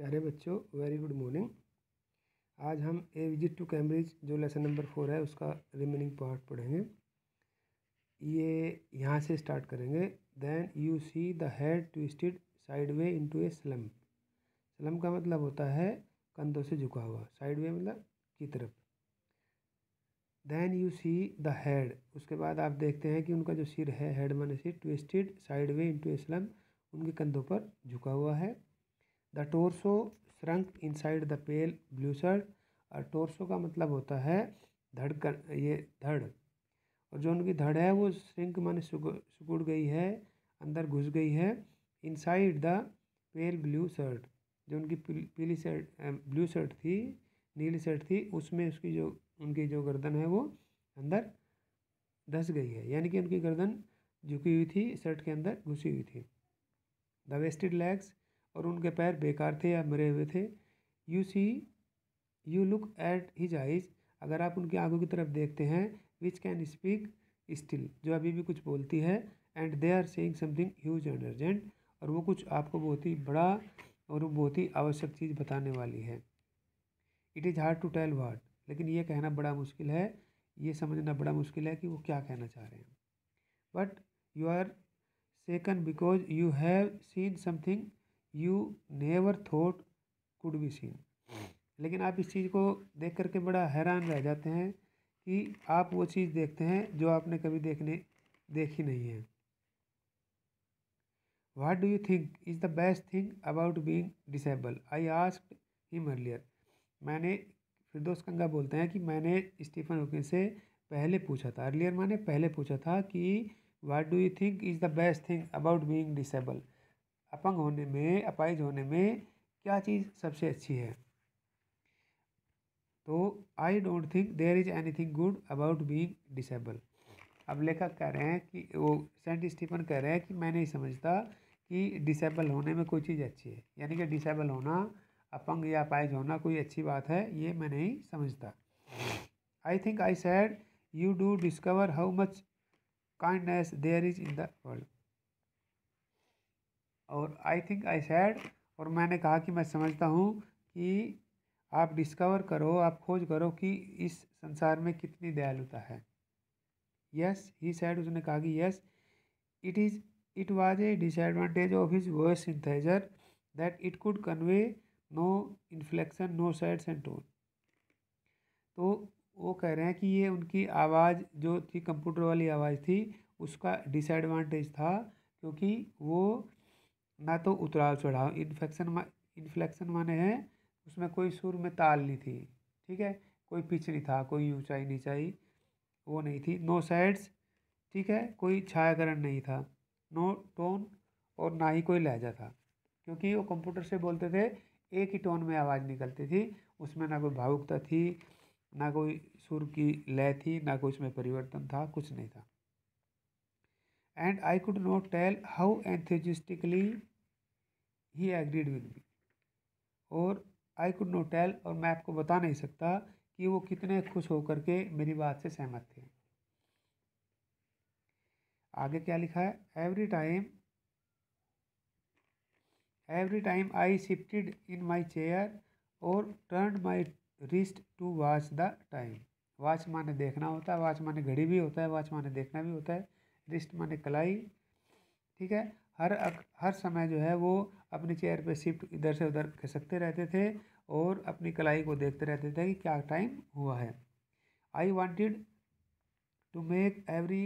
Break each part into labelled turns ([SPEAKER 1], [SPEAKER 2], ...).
[SPEAKER 1] प्यारे बच्चों very good morning आज हम ए विजिट टू कैम्ब्रिज जो लेसन नंबर फोर है उसका रिमेनिंग पार्ट पढ़ेंगे ये यहाँ से स्टार्ट करेंगे then you see the head twisted side way in to a slum slum का मतलब होता है कंधों से झुका हुआ साइड वे मतलब की तरफ then you see the head उसके बाद आप देखते हैं कि उनका जो सिर है हेड माने सिर twisted side way in to a slum उनके कंधों पर झुका हुआ है the torso inside the pale blue shirt और टोरसो का मतलब होता है धड़ कर ये धड़ और जो उनकी धड़ है वो श्रिंक माने सिकुड़ गई है अंदर घुस गई है inside the pale blue shirt जो उनकी पीली शर्ट ब्लू शर्ट थी नीली शर्ट थी उसमें उसकी जो उनकी जो गर्दन है वो अंदर धस गई है यानी कि उनकी गर्दन झुकी हुई थी शर्ट के अंदर घुसी हुई थी द वेस्टेड लेग्स और उनके पैर बेकार थे या मरे हुए थे you see you look at his eyes अगर आप उनकी आंखों की तरफ देखते हैं विच कैन स्पीक स्टिल जो अभी भी कुछ बोलती है and they are saying something huge and urgent और वो कुछ आपको बहुत ही बड़ा और बहुत ही आवश्यक चीज़ बताने वाली है it is hard to tell what लेकिन ये कहना बड़ा मुश्किल है ये समझना बड़ा मुश्किल है कि वो क्या कहना चाह रहे हैं but you are shaken because you have seen something you never thought could be seen लेकिन आप इस चीज़ को देख करके बड़ा हैरान रह जाते हैं कि आप वो चीज़ देखते हैं जो आपने कभी देखने देखी नहीं है what do you think is the best thing about being disable I ask him earlier मैंने फिर दोस्त कंगा बोलते हैं कि मैंने स्टीफन हॉकिंग से पहले पूछा था अर्लियर मैंने पहले पूछा था कि what do you think is the best thing about being disable अपंग होने में अपाइज होने में क्या चीज़ सबसे अच्छी है तो I don't think there is anything good about being disable अब लेखक कह रहे हैं कि वो सेंट स्टीफन कह रहे हैं कि मैं नहीं समझता कि डिसेबल होने में कोई चीज़ अच्छी है यानी कि डिसेबल होना अपंग या अपाइज होना कोई अच्छी बात है ये मैं नहीं समझता I think I said you do discover how much kindness there is in the world और आई थिंक आई सैड और मैंने कहा कि मैं समझता हूँ कि आप डिस्कवर करो आप खोज करो कि इस संसार में कितनी दयालुता है यस ही सैड उसने कहा कि yes it is it was a disadvantage of his voice synthesizer that it could convey no inflection no shades and tone तो वो कह रहे हैं कि ये उनकी आवाज़ जो थी कंप्यूटर वाली आवाज़ थी उसका डिसएडवांटेज था क्योंकि वो ना तो उतराव चढ़ाव इन्फेक्शन मा, इन्फ्लेक्शन माने है उसमें कोई सुर में ताल नहीं थी ठीक है कोई पिच नहीं था कोई ऊंचाई नीचाई वो नहीं थी नो साइड्स ठीक है कोई छायाकरण नहीं था नो टोन और ना ही कोई लहजा था क्योंकि वो कंप्यूटर से बोलते थे एक ही टोन में आवाज़ निकलती थी उसमें ना कोई भावुकता थी ना कोई सुर की लय थी ना कोई उसमें परिवर्तन था कुछ नहीं था and I could not tell how enthusiastically he agreed with me और आई कुड नो टेल और मैं आपको बता नहीं सकता कि वो कितने खुश होकर के मेरी बात से सहमत थे आगे क्या लिखा है every time every time I shifted in my chair और turn my wrist to watch the time watch माने देखना होता है वॉच माने घड़ी भी होता है वॉच माने देखना भी होता है रिस्ट माने कलाई ठीक है हर हर समय जो है वो अपनी चेयर पे शिफ्ट इधर से उधर खिसकते रहते थे और अपनी कलाई को देखते रहते थे कि क्या टाइम हुआ है I wanted to make every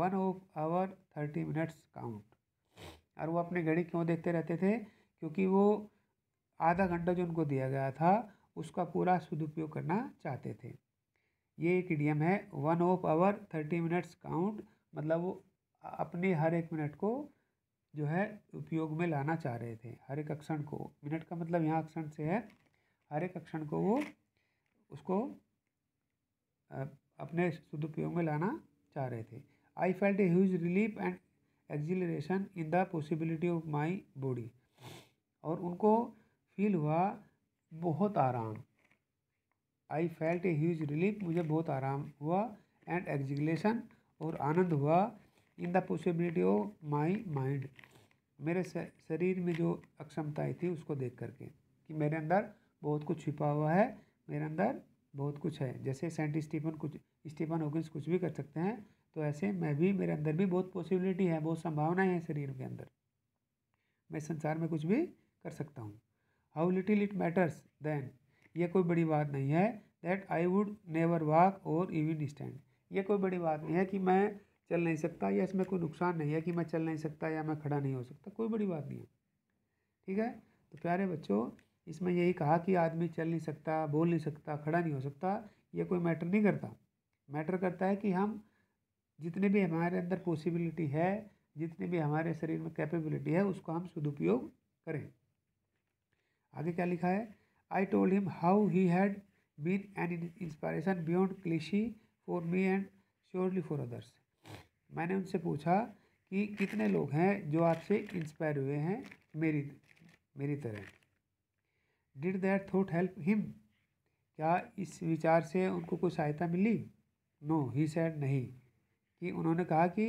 [SPEAKER 1] one of our thirty minutes count और वो अपनी घड़ी क्यों देखते रहते थे क्योंकि वो आधा घंटा जो उनको दिया गया था उसका पूरा सदुपयोग करना चाहते थे ये एक इडियम है one of our thirty minutes count मतलब वो अपने हर एक मिनट को जो है उपयोग में लाना चाह रहे थे हर एक अक्षण को मिनट का मतलब यहाँ अक्षण से है हर एक अक्षण को वो उसको अपने शुद्ध उपयोग में लाना चाह रहे थे I felt a huge relief and exhilaration in the possibility of my body और उनको फील हुआ बहुत आराम I felt a huge relief मुझे बहुत आराम हुआ एंड एक्जिलेशन और आनंद हुआ in the possibility of my mind मेरे शरीर में जो अक्षमताएं थी उसको देख करके कि मेरे अंदर बहुत कुछ छिपा हुआ है मेरे अंदर बहुत कुछ है जैसे सेंट स्टीफन कुछ स्टीफन होगिंस कुछ भी कर सकते हैं तो ऐसे मैं भी मेरे अंदर भी बहुत पॉसिबिलिटी है बहुत संभावनाएं हैं शरीर के अंदर मैं संसार में कुछ भी कर सकता हूँ how little it matters then ये कोई बड़ी बात नहीं है that I would never walk और इवन स्टैंड ये कोई बड़ी बात नहीं है कि मैं चल नहीं सकता या इसमें कोई नुकसान नहीं है कि मैं चल नहीं सकता या मैं खड़ा नहीं हो सकता कोई बड़ी बात नहीं है ठीक है तो प्यारे बच्चों इसमें यही कहा कि आदमी चल नहीं सकता बोल नहीं सकता खड़ा नहीं हो सकता ये कोई मैटर नहीं करता मैटर करता है कि हम जितने भी हमारे अंदर पॉसिबिलिटी है जितने भी हमारे शरीर में कैपेबिलिटी है उसको हम सदुपयोग करें आगे क्या लिखा है I told him how he had been an inspiration beyond cliche for me and surely for others मैंने उनसे पूछा कि कितने लोग हैं जो आपसे इंस्पायर हुए हैं मेरी मेरी तरह did that thought help him क्या इस विचार से उनको कोई सहायता मिली नो ही सैड नहीं कि उन्होंने कहा कि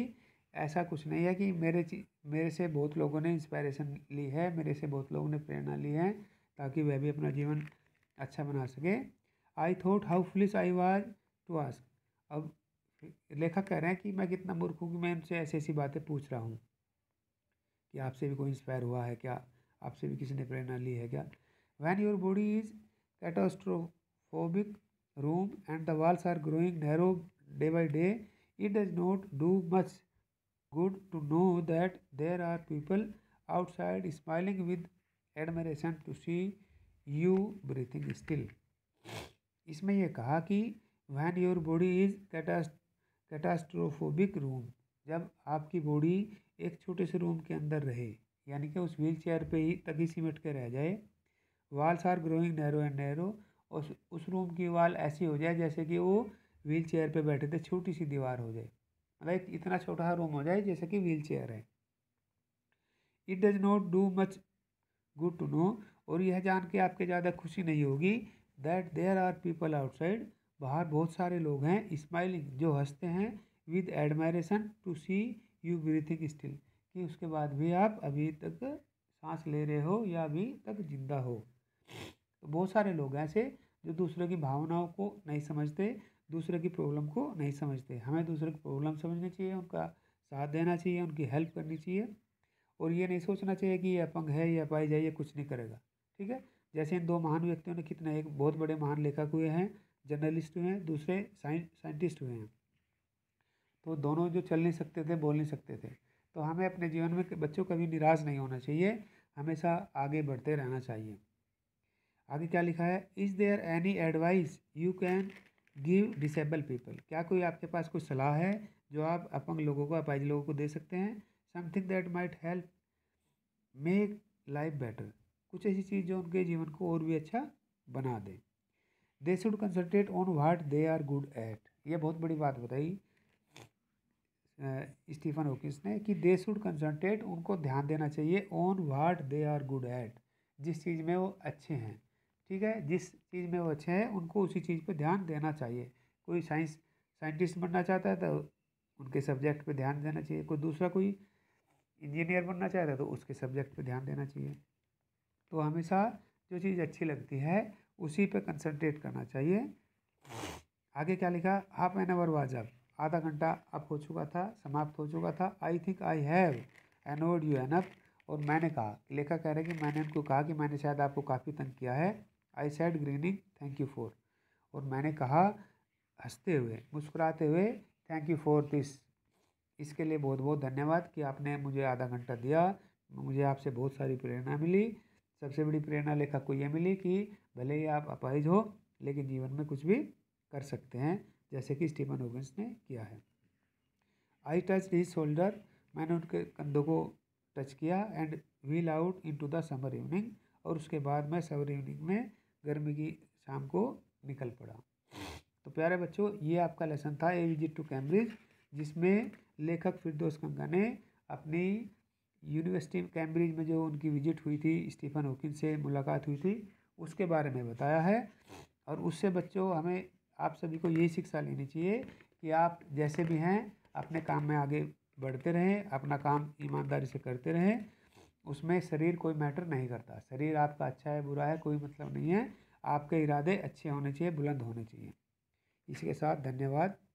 [SPEAKER 1] ऐसा कुछ नहीं है कि मेरे मेरे से बहुत लोगों ने इंस्पायरेशन ली है मेरे से बहुत लोगों ने प्रेरणा ली है ताकि वह भी अपना जीवन अच्छा बना सके I thought how foolish I was to ask अब लेखक कह रहे हैं कि मैं कितना मूर्ख हूँ कि मैं उनसे ऐसी ऐसी बातें पूछ रहा हूँ कि आपसे भी कोई इंस्पायर हुआ है क्या आपसे भी किसी ने प्रेरणा ली है क्या when your body is catastrophobic room and the walls are growing narrow day by day it does not do much good to know that there are people outside smiling with admiration to see you breathing still इसमें यह कहा कि when your body is catast catastrophobic room जब आपकी body एक छोटे से room के अंदर रहे यानी कि उस व्हील चेयर पर ही तक ही सिमट के रह जाए walls are growing narrow and narrow और उस रूम की वाल ऐसी हो जाए जैसे कि वो व्हील चेयर पर बैठे थे छोटी सी दीवार हो जाए मतलब एक इतना छोटा रूम हो जाए जैसे कि व्हील चेयर है it does not do much good to know और यह जान के आपके ज़्यादा खुशी नहीं होगी that there are people outside बाहर बहुत सारे लोग हैं स्माइलिंग जो हंसते हैं with admiration to see you breathing still कि उसके बाद भी आप अभी तक सांस ले रहे हो या अभी तक जिंदा हो तो बहुत सारे लोग ऐसे जो दूसरे की भावनाओं को नहीं समझते दूसरे की प्रॉब्लम को नहीं समझते हमें दूसरे की प्रॉब्लम समझनी चाहिए उनका साथ देना चाहिए उनकी हेल्प करनी चाहिए और ये नहीं सोचना चाहिए कि ये अपंग है या पाई जाए ये कुछ नहीं करेगा ठीक है जैसे इन दो महान व्यक्तियों ने कितने एक बहुत बड़े महान लेखक हुए हैं जर्नलिस्ट हुए हैं दूसरे साइंटिस्ट हुए हैं तो दोनों जो चल नहीं सकते थे बोल नहीं सकते थे तो हमें अपने जीवन में बच्चों का भी निराश नहीं होना चाहिए हमेशा आगे बढ़ते रहना चाहिए आगे क्या लिखा है is there any advice you can give disable people क्या कोई आपके पास कोई सलाह है जो आप अपंग लोगों को अपाइज लोगों को दे सकते हैं something that might help make life better कुछ ऐसी चीज़ जो उनके जीवन को और भी अच्छा बना दें they should concentrate on what they are good at ये बहुत बड़ी बात बताई स्टीफन ओकिस ने कि दे शुड कंसनट्रेट उनको ध्यान देना चाहिए on what they are good at जिस चीज़ में वो अच्छे हैं ठीक है जिस चीज़ में वो अच्छे हैं उनको उसी चीज़ पर ध्यान देना चाहिए कोई साइंस साइंटिस्ट बनना चाहता है तो उनके सब्जेक्ट पर ध्यान देना चाहिए कोई दूसरा कोई इंजीनियर बनना चाहता है तो उसके सब्जेक्ट पर ध्यान देना चाहिए तो हमेशा जो चीज़ अच्छी लगती है उसी पे कंसंट्रेट करना चाहिए आगे क्या लिखा हाफ एन आवर वाज अब आधा घंटा अप हो चुका था समाप्त हो चुका था I think I have annoyed you enough और मैंने कहा लेखा कह रहे कि मैंने उनको कहा कि मैंने शायद आपको काफ़ी तंग किया है I said grinning thank you for और मैंने कहा हंसते हुए मुस्कुराते हुए थैंक यू फॉर दिस इसके लिए बहुत बहुत धन्यवाद कि आपने मुझे आधा घंटा दिया मुझे आपसे बहुत सारी प्रेरणा मिली सबसे बड़ी प्रेरणा लेखक को ये मिली कि भले ही आप अपाहिज हो लेकिन जीवन में कुछ भी कर सकते हैं जैसे कि स्टीफन होगन्स ने किया है आई टच हिज शोल्डर मैंने उनके कंधों को टच किया and wheel out in to the summer evening और उसके बाद मैं समर इवनिंग में गर्मी की शाम को निकल पड़ा तो प्यारे बच्चों ये आपका लेसन था ए विजिट टू कैम्ब्रिज जिसमें लेखक फिरदोस गंगा ने अपनी यूनिवर्सिटी कैम्ब्रिज में जो उनकी विजिट हुई थी स्टीफन हॉकिन से मुलाकात हुई थी उसके बारे में बताया है और उससे बच्चों हमें आप सभी को यही शिक्षा लेनी चाहिए कि आप जैसे भी हैं अपने काम में आगे बढ़ते रहें अपना काम ईमानदारी से करते रहें उसमें शरीर कोई मैटर नहीं करता शरीर आपका अच्छा है बुरा है कोई मतलब नहीं है आपके इरादे अच्छे होने चाहिए बुलंद होने चाहिए इसके साथ धन्यवाद